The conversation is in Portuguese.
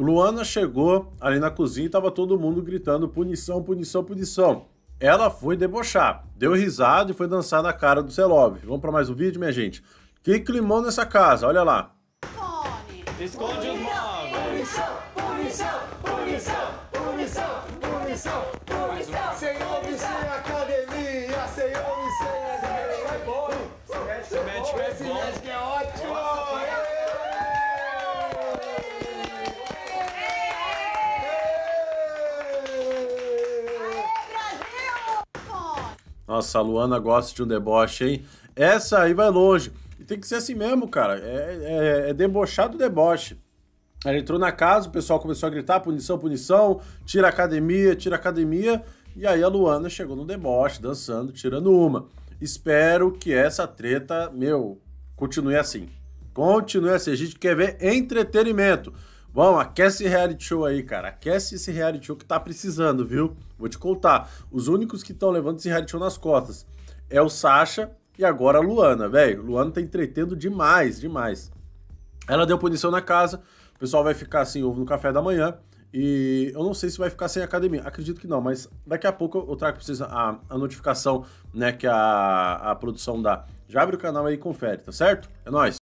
Luana chegou ali na cozinha e tava todo mundo gritando punição, punição, punição. Ela foi debochar, deu risada e foi dançar na cara do Zelov. Vamos para mais um vídeo, minha gente? Que climão nessa casa, olha lá. Esconde os móveis. Punição, punição, punição, punição, punição, Sem homem, sem academia, sem homem, sem... é bom, é Nossa, a Luana gosta de um deboche, hein? Essa aí vai longe. E tem que ser assim mesmo, cara. É, é, é, é debochado deboche. Ela entrou na casa, o pessoal começou a gritar: punição, punição, tira academia, tira academia. E aí a Luana chegou no deboche, dançando, tirando uma. Espero que essa treta, meu, continue assim. Continue assim. A gente quer ver entretenimento. Bom, aquece esse reality show aí, cara. Aquece esse reality show que tá precisando, viu? Vou te contar. Os únicos que estão levando esse reality show nas costas é o Sasha e agora a Luana, velho. Luana tá entretendo demais, demais. Ela deu punição na casa, o pessoal vai ficar sem ovo no café da manhã. E eu não sei se vai ficar sem academia. Acredito que não, mas daqui a pouco eu trago pra vocês a, a notificação né, que a, a produção dá. Já abre o canal aí e confere, tá certo? É nóis!